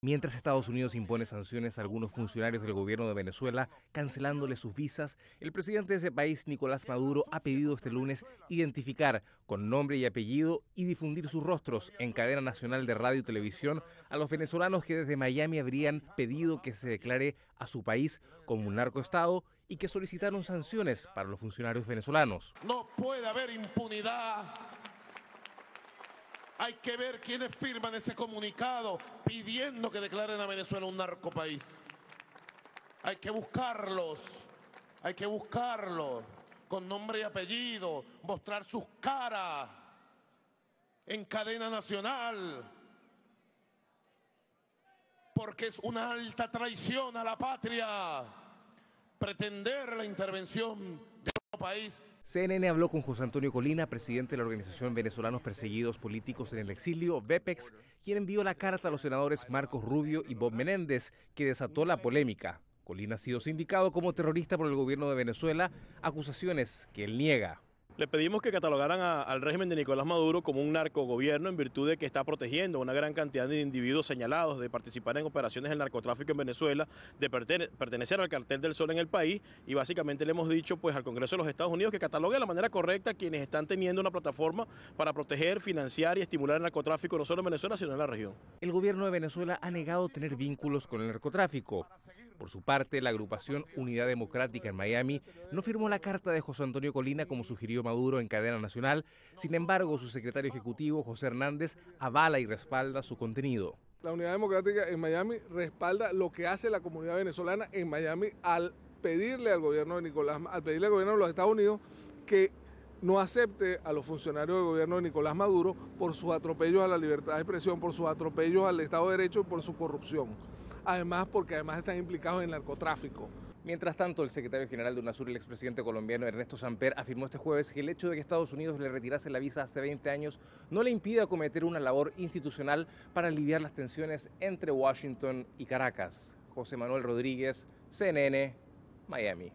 Mientras Estados Unidos impone sanciones a algunos funcionarios del gobierno de Venezuela, cancelándole sus visas, el presidente de ese país, Nicolás Maduro, ha pedido este lunes identificar con nombre y apellido y difundir sus rostros en cadena nacional de radio y televisión a los venezolanos que desde Miami habrían pedido que se declare a su país como un narcoestado y que solicitaron sanciones para los funcionarios venezolanos. No puede haber impunidad hay que ver quiénes firman ese comunicado pidiendo que declaren a Venezuela un narcopaís. Hay que buscarlos, hay que buscarlos con nombre y apellido, mostrar sus caras en cadena nacional, porque es una alta traición a la patria pretender la intervención de otro país CNN habló con José Antonio Colina, presidente de la organización Venezolanos Perseguidos Políticos en el Exilio, VEPEX, quien envió la carta a los senadores Marcos Rubio y Bob Menéndez, que desató la polémica. Colina ha sido sindicado como terrorista por el gobierno de Venezuela, acusaciones que él niega. Le pedimos que catalogaran al régimen de Nicolás Maduro como un narcogobierno en virtud de que está protegiendo a una gran cantidad de individuos señalados de participar en operaciones del narcotráfico en Venezuela, de pertenecer al cartel del sol en el país y básicamente le hemos dicho pues al Congreso de los Estados Unidos que catalogue de la manera correcta a quienes están teniendo una plataforma para proteger, financiar y estimular el narcotráfico no solo en Venezuela sino en la región. El gobierno de Venezuela ha negado tener vínculos con el narcotráfico. Por su parte, la agrupación Unidad Democrática en Miami no firmó la carta de José Antonio Colina como sugirió Maduro en cadena nacional. Sin embargo, su secretario ejecutivo, José Hernández, avala y respalda su contenido. La Unidad Democrática en Miami respalda lo que hace la comunidad venezolana en Miami al pedirle al gobierno de Nicolás, al pedirle al gobierno de los Estados Unidos que no acepte a los funcionarios del gobierno de Nicolás Maduro por sus atropellos a la libertad de expresión, por sus atropellos al Estado de Derecho y por su corrupción además porque además están implicados en el narcotráfico. Mientras tanto, el secretario general de UNASUR, el expresidente colombiano Ernesto Samper, afirmó este jueves que el hecho de que Estados Unidos le retirase la visa hace 20 años no le impide acometer una labor institucional para aliviar las tensiones entre Washington y Caracas. José Manuel Rodríguez, CNN, Miami.